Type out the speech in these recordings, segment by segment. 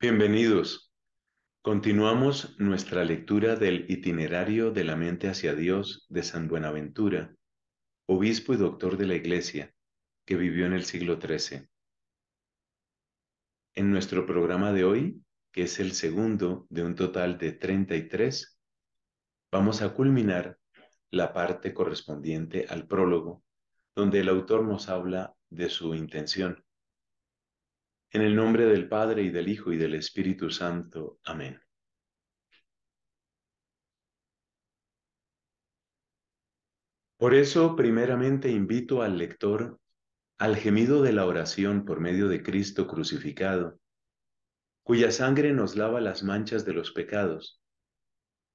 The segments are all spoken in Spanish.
Bienvenidos. Continuamos nuestra lectura del itinerario de la mente hacia Dios de San Buenaventura, obispo y doctor de la Iglesia, que vivió en el siglo XIII. En nuestro programa de hoy, que es el segundo de un total de 33, vamos a culminar la parte correspondiente al prólogo, donde el autor nos habla de su intención en el nombre del Padre y del Hijo y del Espíritu Santo. Amén. Por eso, primeramente invito al lector al gemido de la oración por medio de Cristo crucificado, cuya sangre nos lava las manchas de los pecados,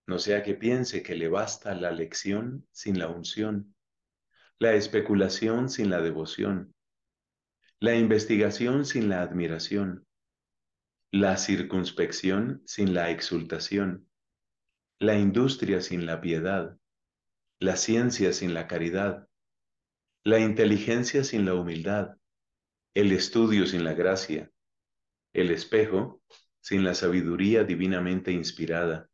no sea que piense que le basta la lección sin la unción, la especulación sin la devoción, la investigación sin la admiración, la circunspección sin la exultación, la industria sin la piedad, la ciencia sin la caridad, la inteligencia sin la humildad, el estudio sin la gracia, el espejo sin la sabiduría divinamente inspirada.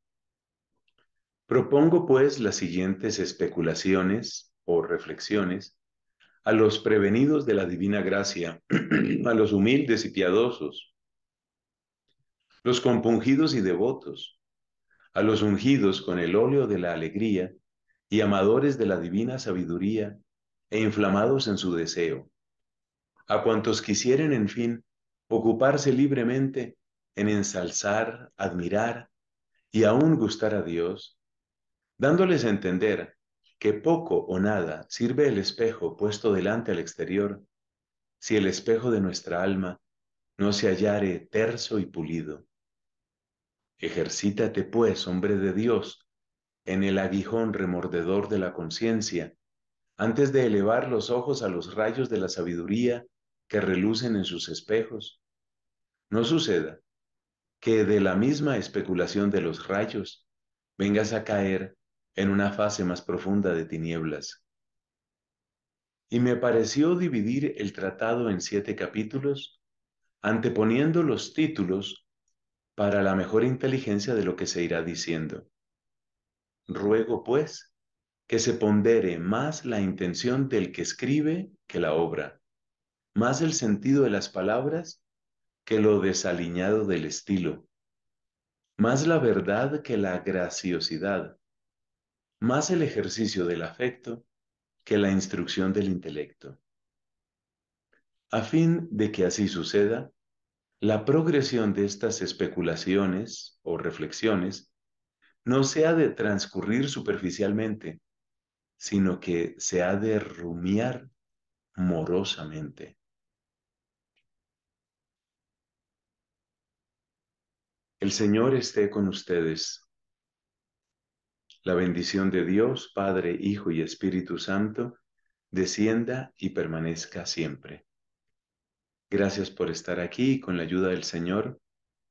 Propongo pues las siguientes especulaciones o reflexiones a los prevenidos de la divina gracia, a los humildes y piadosos, los compungidos y devotos, a los ungidos con el óleo de la alegría y amadores de la divina sabiduría e inflamados en su deseo, a cuantos quisieren, en fin, ocuparse libremente en ensalzar, admirar y aún gustar a Dios, dándoles a entender que poco o nada sirve el espejo puesto delante al exterior si el espejo de nuestra alma no se hallare terso y pulido. Ejercítate, pues, hombre de Dios, en el aguijón remordedor de la conciencia, antes de elevar los ojos a los rayos de la sabiduría que relucen en sus espejos. No suceda que de la misma especulación de los rayos vengas a caer en una fase más profunda de tinieblas. Y me pareció dividir el tratado en siete capítulos, anteponiendo los títulos para la mejor inteligencia de lo que se irá diciendo. Ruego, pues, que se pondere más la intención del que escribe que la obra, más el sentido de las palabras que lo desaliñado del estilo, más la verdad que la graciosidad, más el ejercicio del afecto que la instrucción del intelecto. A fin de que así suceda, la progresión de estas especulaciones o reflexiones no se ha de transcurrir superficialmente, sino que se ha de rumiar morosamente. El Señor esté con ustedes la bendición de Dios, Padre, Hijo y Espíritu Santo, descienda y permanezca siempre. Gracias por estar aquí y con la ayuda del Señor,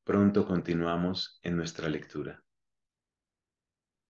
pronto continuamos en nuestra lectura.